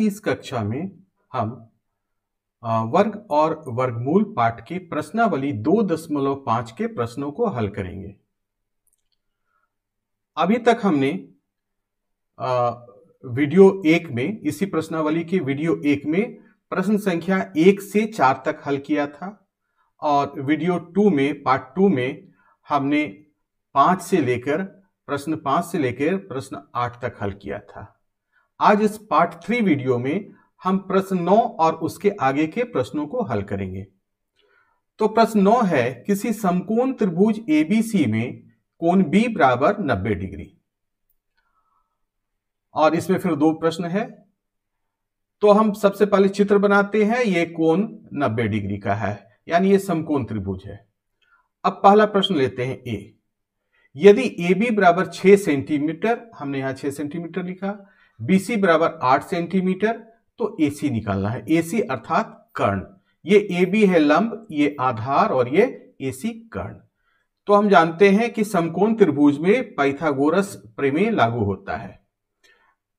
की इस कक्षा में हम वर्ग और वर्गमूल पाठ की प्रश्नावली दो दशमलव पांच के प्रश्नों को हल करेंगे अभी तक हमने वीडियो एक में इसी प्रश्नावली के वीडियो एक में प्रश्न संख्या एक से चार तक हल किया था और वीडियो टू में पार्ट टू में हमने पांच से लेकर प्रश्न पांच से लेकर प्रश्न आठ तक हल किया था आज इस पार्ट थ्री वीडियो में हम प्रश्न नौ और उसके आगे के प्रश्नों को हल करेंगे तो प्रश्न नौ है किसी समकोण त्रिभुज एबीसी में कोण बी बराबर 90 डिग्री और इसमें फिर दो प्रश्न है तो हम सबसे पहले चित्र बनाते हैं ये कोण 90 डिग्री का है यानी ये समकोण त्रिभुज है अब पहला प्रश्न लेते हैं ए यदि ए बी बराबर छह सेंटीमीटर हमने यहां छह सेंटीमीटर लिखा बीसी बराबर आठ सेंटीमीटर तो एसी निकालना है एसी अर्थात कर्ण ये ए बी है लंब ये आधार और ये एसी कर्ण तो हम जानते हैं कि समकोण त्रिभुज में पाइथागोरस प्रमेय लागू होता है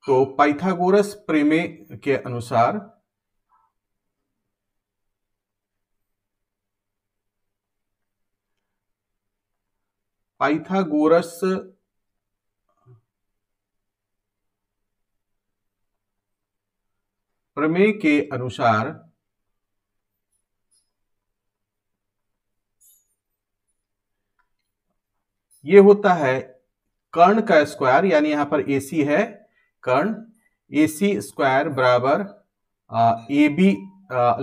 तो पाइथागोरस प्रमेय के अनुसार पाइथागोरस प्रमेय के अनुसार ये होता है कर्ण का स्क्वायर यानी यहां पर एसी है कर्ण एसी स्क्वायर बराबर ए बी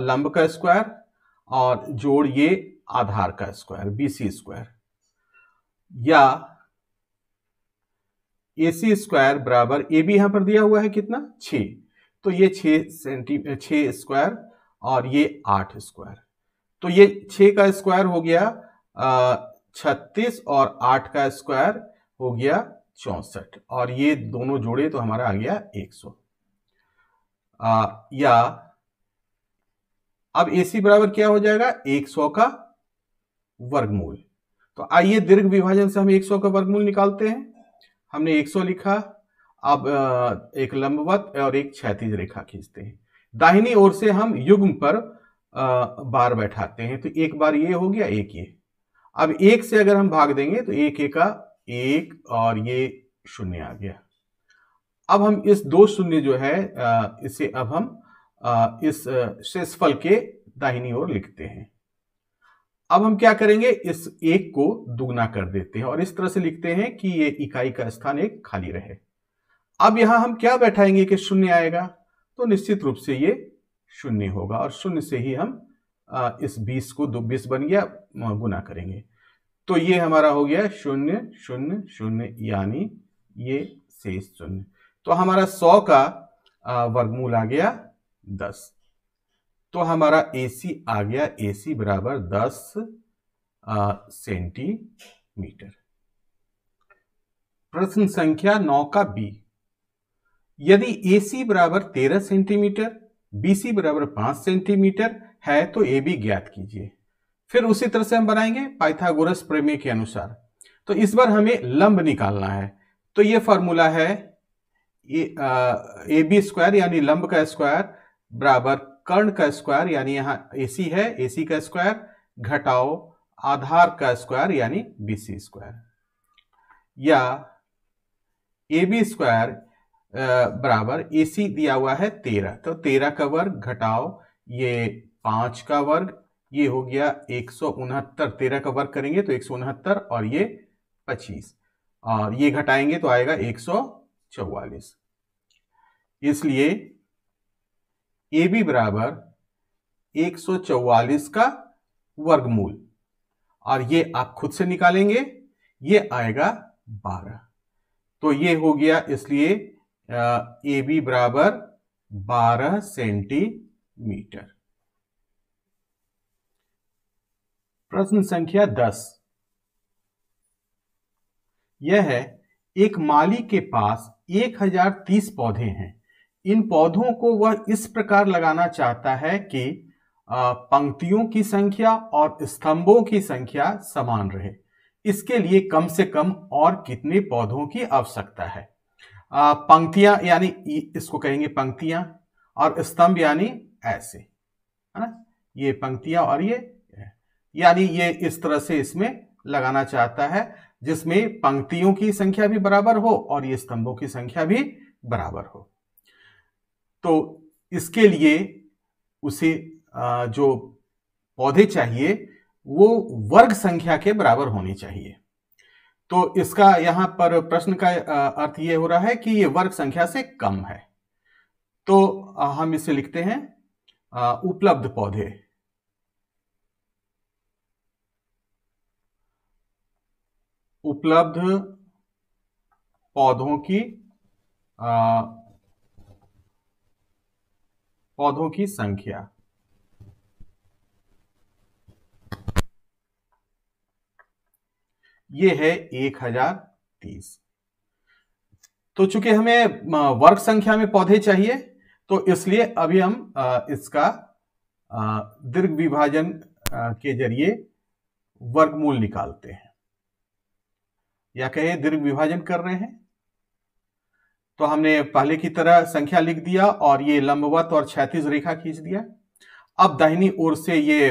लंब का स्क्वायर और जोड़ ये आधार का स्क्वायर बी सी स्क्वायर या ए स्क्वायर बराबर ए बी यहां पर दिया हुआ है कितना छ तो ये छः सेंटी छः स्क्वायर और ये आठ स्क्वायर तो ये छः का स्क्वायर हो गया छत्तीस और आठ का स्क्वायर हो गया चौसठ और ये दोनों जोड़े तो हमारा आ गया एक सौ या अब सी बराबर क्या हो जाएगा एक सौ का वर्गमूल तो आइए दीर्घ विभाजन से हम एक सौ का वर्गमूल निकालते हैं हमने एक सौ लिखा अब एक लंबवत और एक क्षैतिज रेखा खींचते हैं दाहिनी ओर से हम युग्म पर बार बैठाते हैं तो एक बार ये हो गया एक ये अब एक से अगर हम भाग देंगे तो एक एक का एक और ये शून्य आ गया अब हम इस दो शून्य जो है इसे अब हम इस शेषफल के दाहिनी ओर लिखते हैं अब हम क्या करेंगे इस एक को दुगना कर देते हैं और इस तरह से लिखते हैं कि ये इकाई का स्थान एक खाली रहे अब यहां हम क्या बैठाएंगे कि शून्य आएगा तो निश्चित रूप से ये शून्य होगा और शून्य से ही हम इस बीस को दो बीस बन गया गुना करेंगे तो ये हमारा हो गया शून्य शून्य शून्य यानी ये शेष शून्य तो हमारा सौ का वर्गमूल आ गया दस तो हमारा एसी आ गया एसी बराबर दस सेंटीमीटर प्रश्न संख्या नौ का बी यदि ए सी बराबर तेरह सेंटीमीटर बी सी बराबर पांच सेंटीमीटर है तो ए बी ज्ञात कीजिए फिर उसी तरह से हम बनाएंगे पाइथागोरस प्रमेय के अनुसार तो इस बार हमें लंब निकालना है तो ये फॉर्मूला है ए बी स्क्वायर यानी लंब का स्क्वायर बराबर कर्ण का स्क्वायर यानी यहाँ ए सी है ए सी का स्क्वायर घटाओ आधार का स्क्वायर यानी बी सी स्क्वायर या ए बी स्क्वायर बराबर ए सी दिया हुआ है तेरह तो तेरह का वर्ग घटाओ ये पांच का वर्ग ये हो गया एक सौ उनहत्तर तेरह का वर्ग करेंगे तो एक सौ उनहत्तर और ये पच्चीस और ये घटाएंगे तो आएगा एक सौ चौवालीस इसलिए ए बी बराबर एक सौ चौवालीस का वर्गमूल और ये आप खुद से निकालेंगे ये आएगा बारह तो ये हो गया इसलिए ए बी बराबर बारह सेंटीमीटर प्रश्न संख्या दस यह है एक माली के पास एक हजार तीस पौधे हैं इन पौधों को वह इस प्रकार लगाना चाहता है कि पंक्तियों की संख्या और स्तंभों की संख्या समान रहे इसके लिए कम से कम और कितने पौधों की आवश्यकता है पंक्तियां यानी इसको कहेंगे पंक्तियां और स्तंभ यानी ऐसे है ना ये पंक्तियां और ये यानी ये इस तरह से इसमें लगाना चाहता है जिसमें पंक्तियों की संख्या भी बराबर हो और ये स्तंभों की संख्या भी बराबर हो तो इसके लिए उसे जो पौधे चाहिए वो वर्ग संख्या के बराबर होनी चाहिए तो इसका यहां पर प्रश्न का अर्थ यह हो रहा है कि ये वर्ग संख्या से कम है तो हम इसे लिखते हैं उपलब्ध पौधे उपलब्ध पौधों की आ, पौधों की संख्या ये है एक हजार तीस तो चूंकि हमें वर्ग संख्या में पौधे चाहिए तो इसलिए अभी हम इसका दीर्घ विभाजन के जरिए वर्गमूल निकालते हैं या कहे दीर्घ विभाजन कर रहे हैं तो हमने पहले की तरह संख्या लिख दिया और ये लंबवत और क्षैतिज रेखा खींच दिया अब दाहिनी ओर से ये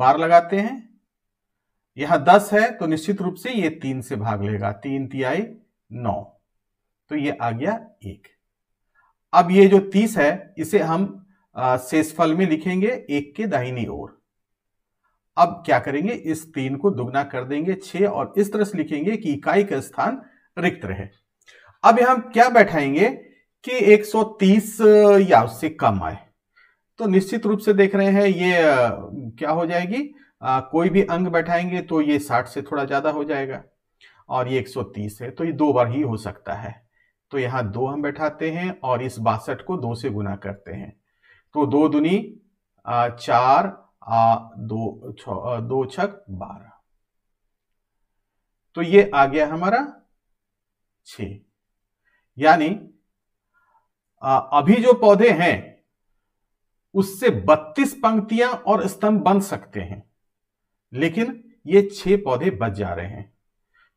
बार लगाते हैं यह दस है तो निश्चित रूप से ये तीन से भाग लेगा तीन तिहाई नौ तो ये आ गया एक अब ये जो तीस है इसे हम शेषफल में लिखेंगे एक के दाहिनी ओर अब क्या करेंगे इस तीन को दुगना कर देंगे छ और इस तरह से लिखेंगे कि इकाई का स्थान रिक्त रहे अब यहां क्या बैठाएंगे कि 130 या उससे कम आए तो निश्चित रूप से देख रहे हैं ये क्या हो जाएगी आ, कोई भी अंग बैठाएंगे तो ये 60 से थोड़ा ज़्यादा हो जाएगा और ये 130 है तो ये दो बार ही हो सकता है तो यहाँ दो हम बैठाते हैं और इस बासठ को दो से गुना करते हैं तो दो दुनी आ, चार आ, दो छो, दो छक बारह तो ये आ गया हमारा छ यानी अभी जो पौधे हैं उससे 32 पंक्तियां और स्तंभ बन सकते हैं लेकिन ये छह पौधे बच जा रहे हैं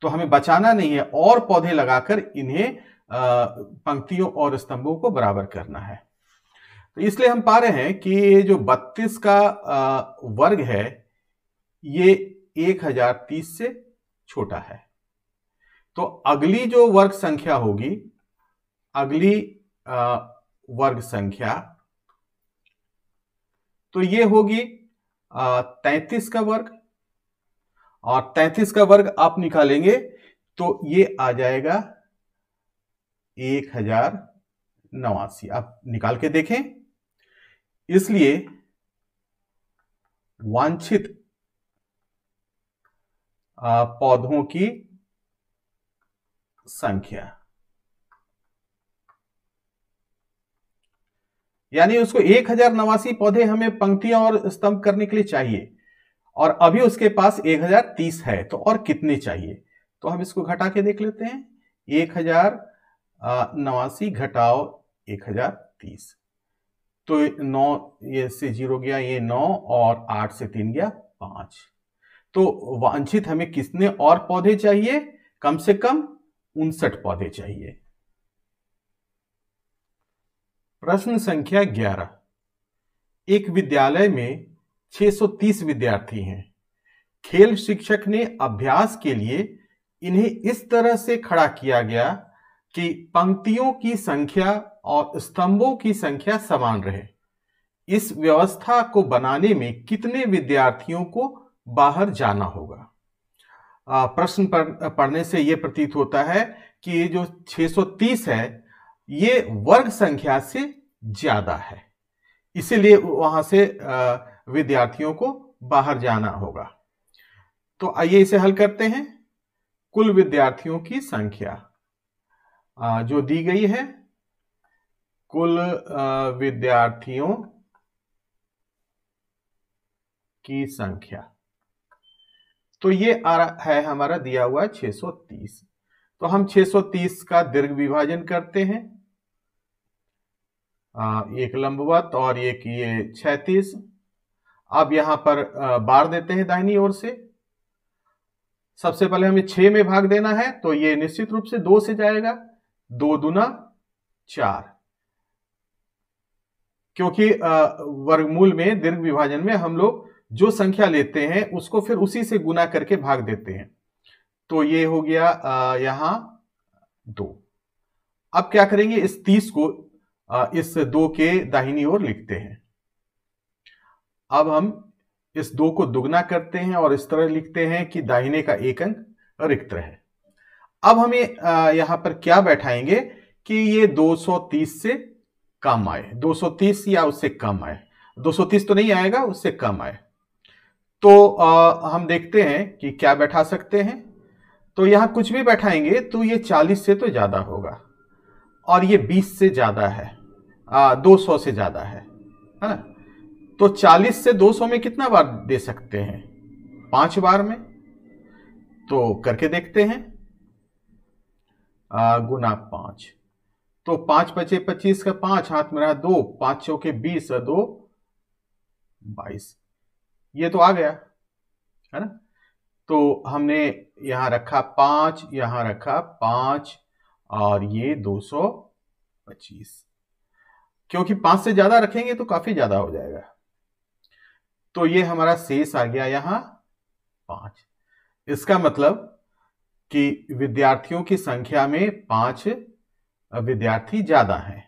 तो हमें बचाना नहीं है और पौधे लगाकर इन्हें पंक्तियों और स्तंभों को बराबर करना है तो इसलिए हम पा रहे हैं कि ये जो 32 का वर्ग है ये 1030 से छोटा है तो अगली जो वर्ग संख्या होगी अगली वर्ग संख्या तो ये होगी तैतीस का वर्ग और तैतीस का वर्ग आप निकालेंगे तो ये आ जाएगा एक हजार नवासी आप निकाल के देखें इसलिए वांछित पौधों की संख्या यानी उसको एक हजार नवासी पौधे हमें पंक्तियां और स्तंभ करने के लिए चाहिए और अभी उसके पास 1030 है तो और कितने चाहिए तो हम इसको घटा के देख लेते हैं एक हजार नवासी घटाओ एक हजार तीस तो नौ ये से जीरो गया ये नौ और आठ से तीन गया पांच तो वांछित हमें कितने और पौधे चाहिए कम से कम उनसठ पौधे चाहिए प्रश्न संख्या ग्यारह एक विद्यालय में 630 विद्यार्थी हैं खेल शिक्षक ने अभ्यास के लिए इन्हें इस तरह से खड़ा किया गया कि पंक्तियों की संख्या और स्तंभों की संख्या समान रहे इस व्यवस्था को बनाने में कितने विद्यार्थियों को बाहर जाना होगा प्रश्न पढ़ने से यह प्रतीत होता है कि ये जो 630 है ये वर्ग संख्या से ज्यादा है इसीलिए वहां से आ, विद्यार्थियों को बाहर जाना होगा तो आइए इसे हल करते हैं कुल विद्यार्थियों की संख्या जो दी गई है कुल विद्यार्थियों की संख्या तो ये आ रहा है हमारा दिया हुआ 630 तो हम 630 का दीर्घ विभाजन करते हैं एक लंबवत और एक ये छैतीस अब यहां पर बार देते हैं दाहिनी ओर से सबसे पहले हमें छह में भाग देना है तो ये निश्चित रूप से दो से जाएगा दो दुना चार क्योंकि वर्गमूल में दीर्घ विभाजन में हम लोग जो संख्या लेते हैं उसको फिर उसी से गुना करके भाग देते हैं तो ये हो गया यहां दो अब क्या करेंगे इस तीस को इस दो के दाहिनी ओर लिखते हैं अब हम इस दो को दुगना करते हैं और इस तरह लिखते हैं कि दाहिने का एक अंक रिक्त रहे अब हम यहां पर क्या बैठाएंगे कि ये 230 से कम आए 230 या उससे कम आए 230 तो नहीं आएगा उससे कम आए तो आ, हम देखते हैं कि क्या बैठा सकते हैं तो यहां कुछ भी बैठाएंगे तो ये 40 से तो ज़्यादा होगा और ये 20 से ज़्यादा है आ, 200 से ज़्यादा है है ना तो 40 से 200 में कितना बार दे सकते हैं पांच बार में तो करके देखते हैं आ, गुना पांच तो पांच बचे पच्चीस का पांच हाथ में रहा दो पांच चौके बीस और दो बाईस ये तो आ गया है ना तो हमने यहां रखा पांच यहां रखा पांच और ये दो सौ पच्चीस क्योंकि पांच से ज्यादा रखेंगे तो काफी ज्यादा हो जाएगा तो ये हमारा शेष आ गया यहां पांच इसका मतलब कि विद्यार्थियों की संख्या में पांच विद्यार्थी ज्यादा हैं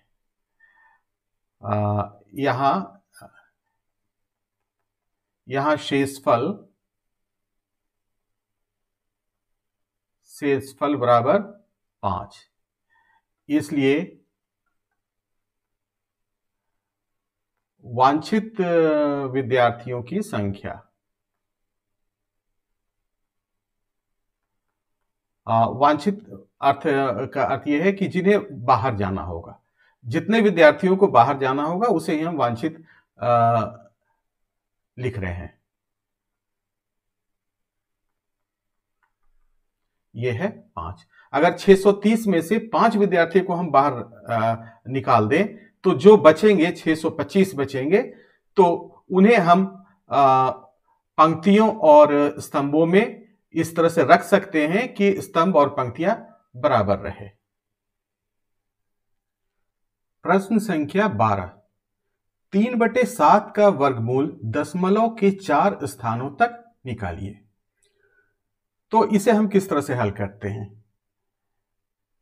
यहां यहां शेषफल शेषफल बराबर पांच इसलिए वांछित विद्यार्थियों की संख्या वांछित अर्थ का अर्थ यह है कि जिन्हें बाहर जाना होगा जितने विद्यार्थियों को बाहर जाना होगा उसे ही हम वांछित लिख रहे हैं यह है पांच अगर 630 में से पांच विद्यार्थी को हम बाहर निकाल दें तो जो बचेंगे 625 बचेंगे तो उन्हें हम पंक्तियों और स्तंभों में इस तरह से रख सकते हैं कि स्तंभ और पंक्तियां बराबर रहे प्रश्न संख्या 12 तीन बटे सात का वर्गमूल दशमलव के चार स्थानों तक निकालिए तो इसे हम किस तरह से हल करते हैं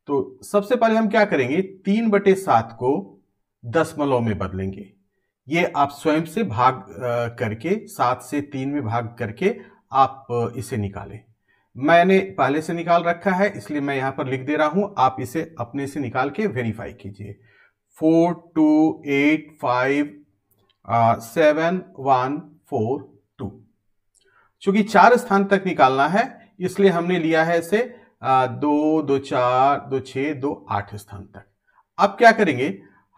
तो सबसे पहले हम क्या करेंगे तीन बटे सात को दसमलव में बदलेंगे ये आप स्वयं से भाग करके सात से तीन में भाग करके आप इसे निकालें मैंने पहले से निकाल रखा है इसलिए मैं यहां पर लिख दे रहा हूं आप इसे अपने से निकाल के वेरीफाई कीजिए four two eight five seven one four two चूंकि चार स्थान तक निकालना है इसलिए हमने लिया है इसे दो दो चार दो छ दो आठ स्थान तक अब क्या करेंगे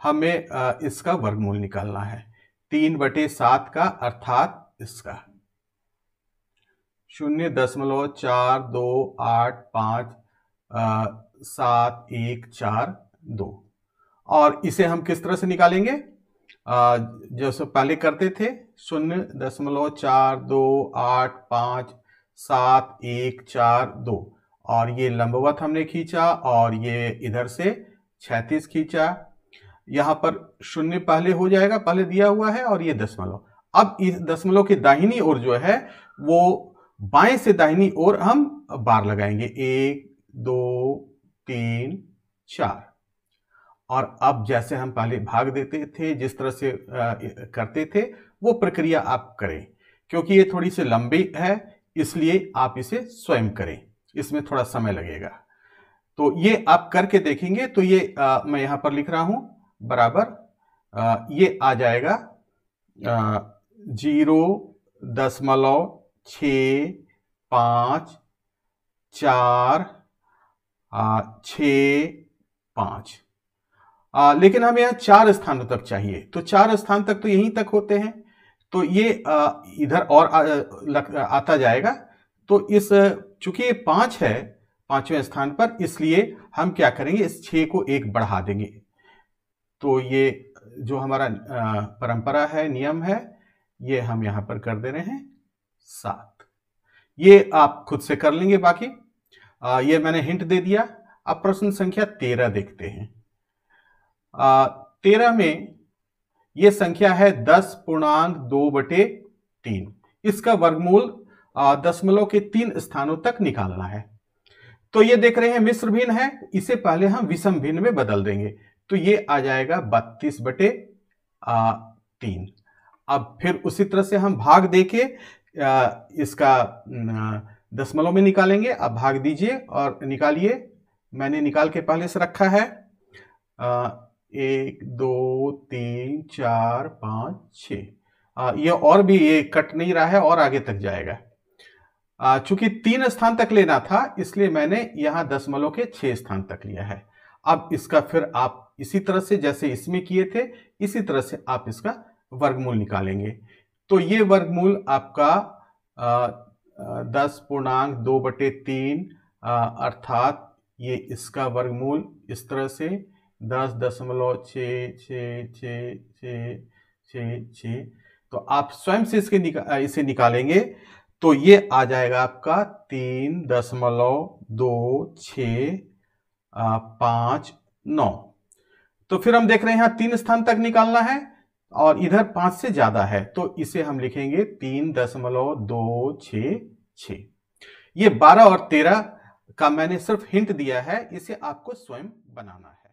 हमें इसका वर्गमूल निकालना है तीन बटे सात का अर्थात इसका शून्य दशमलव चार दो आठ पाँच सात एक चार दो और इसे हम किस तरह से निकालेंगे जैसे पहले करते थे शून्य दशमलव चार दो आठ पाँच सात एक चार दो और ये लंबवत हमने खींचा और ये इधर से छैतीस खींचा यहां पर शून्य पहले हो जाएगा पहले दिया हुआ है और ये दशमलव अब इस दशमलव की दाहिनी ओर जो है वो बाएं से दाहिनी ओर हम बार लगाएंगे एक दो तीन चार और अब जैसे हम पहले भाग देते थे जिस तरह से आ, करते थे वो प्रक्रिया आप करें क्योंकि ये थोड़ी सी लंबी है इसलिए आप इसे स्वयं करें इसमें थोड़ा समय लगेगा तो ये आप करके देखेंगे तो ये आ, मैं यहां पर लिख रहा हूं बराबर ये आ जाएगा जीरो दशमलव छ पाँच चार छ पाँच आ, लेकिन हमें यहाँ चार स्थानों तक चाहिए तो चार स्थान तक तो यहीं तक होते हैं तो ये आ, इधर और आ, लग, आता जाएगा तो इस चूंकि ये पाँच है पांचवें स्थान पर इसलिए हम क्या करेंगे इस छः को एक बढ़ा देंगे तो ये जो हमारा परंपरा है नियम है ये हम यहां पर कर दे रहे हैं सात ये आप खुद से कर लेंगे बाकी आ, ये मैंने हिंट दे दिया अब प्रश्न संख्या तेरह देखते हैं आ, तेरह में ये संख्या है दस पूर्णांक दो बटे तीन इसका वर्गमूल दशमलव के तीन स्थानों तक निकालना है तो ये देख रहे हैं मिश्र भिन्न है इसे पहले हम विषम भिन्न में बदल देंगे तो ये आ जाएगा बत्तीस बटे तीन अब फिर उसी तरह से हम भाग दे के इसका दशमलव में निकालेंगे अब भाग दीजिए और निकालिए मैंने निकाल के पहले से रखा है आ, एक दो तीन चार पाँच छ ये और भी ये कट नहीं रहा है और आगे तक जाएगा चूंकि तीन स्थान तक लेना था इसलिए मैंने यहाँ दशमलव के छः स्थान तक लिया है अब इसका फिर आप इसी तरह से जैसे इसमें किए थे इसी तरह से आप इसका वर्गमूल निकालेंगे तो ये वर्गमूल आपका आ, दस पूर्णांक दो बटे तीन अर्थात ये इसका वर्गमूल इस तरह से दस दशमलव छ छ छ छ छ छ तो आप स्वयं से इसके निका, इसे निकालेंगे तो ये आ जाएगा आपका तीन दशमलव दो छ पांच नौ तो फिर हम देख रहे हैं यहां तीन स्थान तक निकालना है और इधर पांच से ज्यादा है तो इसे हम लिखेंगे तीन दशमलव दो छ छ ये बारह और तेरह का मैंने सिर्फ हिंट दिया है इसे आपको स्वयं बनाना है